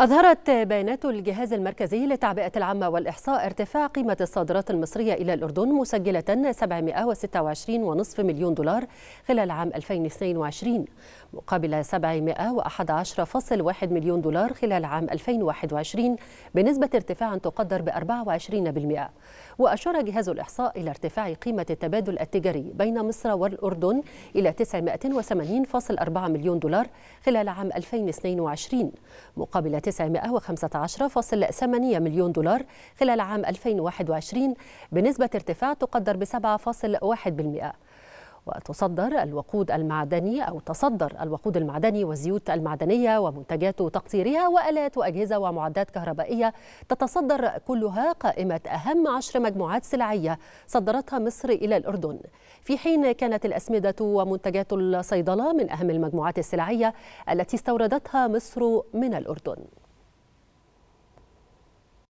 أظهرت بيانات الجهاز المركزي للتعبئة العامة والإحصاء ارتفاع قيمة الصادرات المصرية إلى الأردن مسجلة 726.5 مليون دولار خلال عام 2022 مقابل 711.1 مليون دولار خلال عام 2021 بنسبة ارتفاع تقدر ب 24%. وأشار جهاز الإحصاء إلى ارتفاع قيمة التبادل التجاري بين مصر والأردن إلى 980.4 مليون دولار خلال عام 2022 مقابل 915.8 مليون دولار خلال عام 2021 بنسبة ارتفاع تقدر ب 7.1%. وتصدر الوقود المعدني أو تصدر الوقود المعدني والزيوت المعدنية ومنتجات تقطيرها وآلات وأجهزة ومعدات كهربائية تتصدر كلها قائمة أهم عشر مجموعات سلعية صدرتها مصر إلى الأردن في حين كانت الأسمدة ومنتجات الصيدلة من أهم المجموعات السلعية التي استوردتها مصر من الأردن